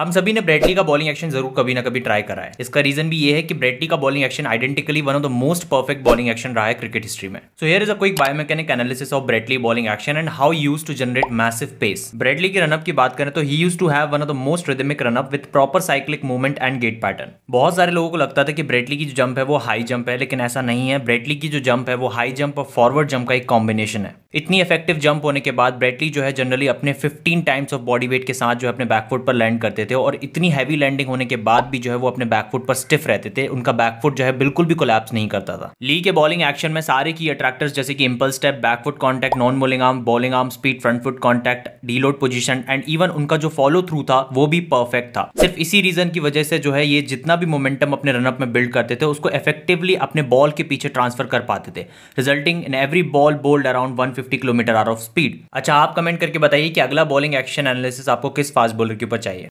हम सभी ने ब्रेटली का बॉलिंग एक्शन जरूर कभी ना कभी ट्राई करा है इसका रीजन भी ये है कि ब्रेटली का bowling action identically one of the most perfect bowling action रहा है क्रिकेट हिस्ट्री में so here is a quick biomechanic analysis of Brett Lee bowling action and how used to generate massive pace Brett Lee के run up की बात करें तो he used to have one of the most rhythmic run up with proper cyclic movement and gait pattern बहुत सारे लोगों को लगता था कि ब्रेटली की जो जंप है वो हाई जंप है लेकिन ऐसा नहीं है ब्रेटली की जो जंप है वो हाई जंप और फॉरवर्ड जंप का एक कॉम्बिनेशन है इतनी इफेक्टिव जंप होने के बाद ब्रेटली जो है जनरली अपने fifteen times of body weight के साथ जो है अपने बैकफुट पर लैंड करते थे और इतनी हैवी लैंडिंग होने के बाद भी जो है वो अपने बैकफुट पर स्टिफ रहते थे उनका बैकफुट जो है बिल्कुल भी कोलैप्स नहीं करता था ली के बॉलिंग एक्शन में सारे की अट्रैक्टर्स जैसे कि impulse step back foot contact non bowling arm bowling arm speed front foot contact deload position and even उनका जो फॉलो थ्रू था वो भी परफेक्ट था सिर्फ इसी रीजन की वजह से जो है ये जितना भी मोमेंटम अपने रनअप में बिल्ड करते थे उसको इफेक्टिवली अपने बॉल के पीछे ट्रांसफर कर पाते थे resulting in every ball bowled around 150 kilometre are of speed अच्छा आप कमेंट करके बताइए कि अगला बॉलिंग एक्शन एनालिसिस आपको किस फास्ट बॉलर के ऊपर चाहिए